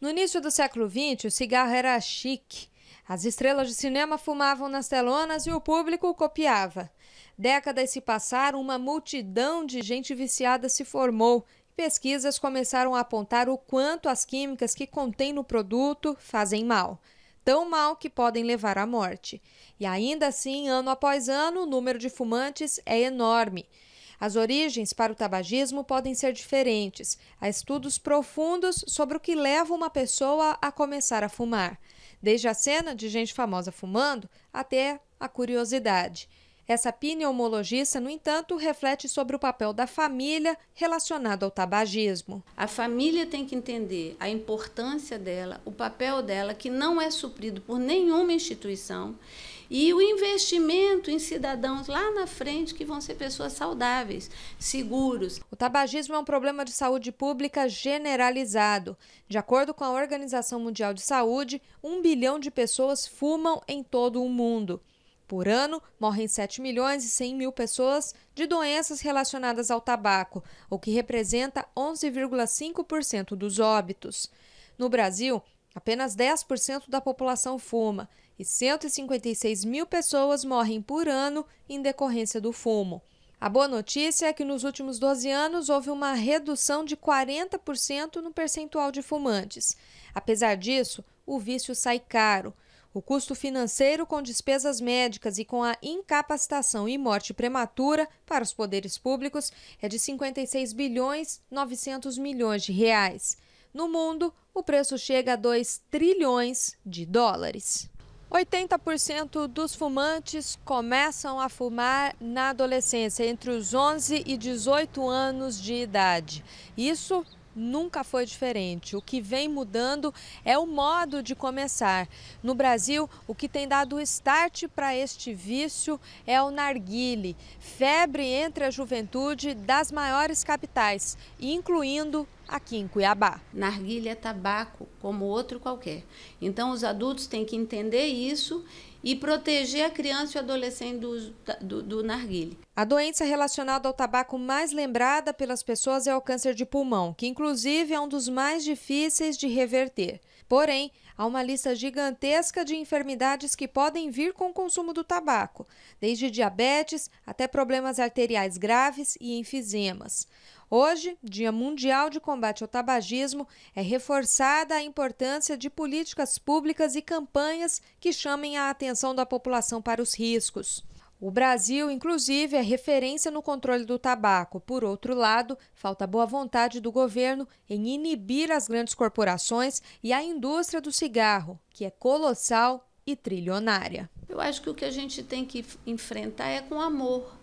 No início do século XX, o cigarro era chique. As estrelas de cinema fumavam nas telonas e o público copiava. Décadas se passaram, uma multidão de gente viciada se formou. E pesquisas começaram a apontar o quanto as químicas que contém no produto fazem mal tão mal que podem levar à morte. E ainda assim, ano após ano, o número de fumantes é enorme. As origens para o tabagismo podem ser diferentes. Há estudos profundos sobre o que leva uma pessoa a começar a fumar, desde a cena de gente famosa fumando até a curiosidade. Essa pneumologista, no entanto, reflete sobre o papel da família relacionado ao tabagismo. A família tem que entender a importância dela, o papel dela, que não é suprido por nenhuma instituição, e o investimento em cidadãos lá na frente que vão ser pessoas saudáveis, seguros. O tabagismo é um problema de saúde pública generalizado. De acordo com a Organização Mundial de Saúde, um bilhão de pessoas fumam em todo o mundo. Por ano, morrem 7 milhões e 100 mil pessoas de doenças relacionadas ao tabaco, o que representa 11,5% dos óbitos. No Brasil, apenas 10% da população fuma e 156 mil pessoas morrem por ano em decorrência do fumo. A boa notícia é que nos últimos 12 anos houve uma redução de 40% no percentual de fumantes. Apesar disso, o vício sai caro. O custo financeiro com despesas médicas e com a incapacitação e morte prematura para os poderes públicos é de 56 bilhões 900 milhões de reais. No mundo, o preço chega a 2 trilhões de dólares. 80% dos fumantes começam a fumar na adolescência, entre os 11 e 18 anos de idade. Isso nunca foi diferente. O que vem mudando é o modo de começar. No Brasil, o que tem dado start para este vício é o narguile, febre entre a juventude das maiores capitais, incluindo aqui em Cuiabá. Narguile é tabaco, como outro qualquer. Então, os adultos têm que entender isso e proteger a criança e o adolescente do, do, do narguile. A doença relacionada ao tabaco mais lembrada pelas pessoas é o câncer de pulmão, que inclusive é um dos mais difíceis de reverter. Porém, há uma lista gigantesca de enfermidades que podem vir com o consumo do tabaco, desde diabetes até problemas arteriais graves e enfisemas. Hoje, Dia Mundial de Combate ao Tabagismo, é reforçada a importância de políticas públicas e campanhas que chamem a atenção da população para os riscos. O Brasil, inclusive, é referência no controle do tabaco. Por outro lado, falta boa vontade do governo em inibir as grandes corporações e a indústria do cigarro, que é colossal e trilionária. Eu acho que o que a gente tem que enfrentar é com amor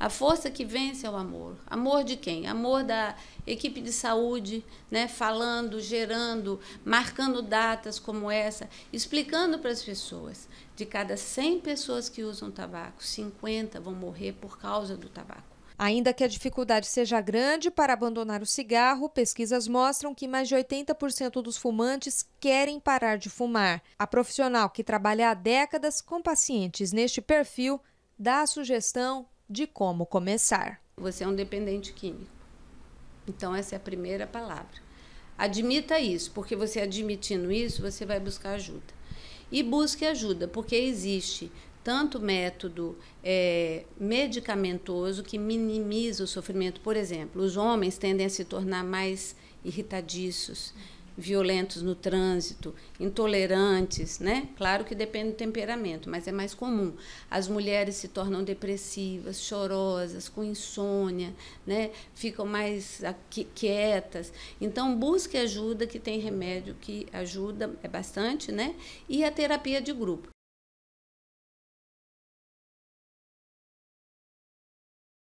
a força que vence é o amor. Amor de quem? Amor da equipe de saúde, né? falando, gerando, marcando datas como essa, explicando para as pessoas. De cada 100 pessoas que usam tabaco, 50 vão morrer por causa do tabaco. Ainda que a dificuldade seja grande para abandonar o cigarro, pesquisas mostram que mais de 80% dos fumantes querem parar de fumar. A profissional que trabalha há décadas com pacientes neste perfil dá a sugestão de como começar. Você é um dependente químico. Então, essa é a primeira palavra. Admita isso, porque você admitindo isso, você vai buscar ajuda. E busque ajuda, porque existe tanto método é, medicamentoso que minimiza o sofrimento. Por exemplo, os homens tendem a se tornar mais irritadiços violentos no trânsito, intolerantes, né? Claro que depende do temperamento, mas é mais comum. As mulheres se tornam depressivas, chorosas, com insônia, né? Ficam mais quietas. Então busque ajuda que tem remédio que ajuda é bastante, né? E a terapia de grupo.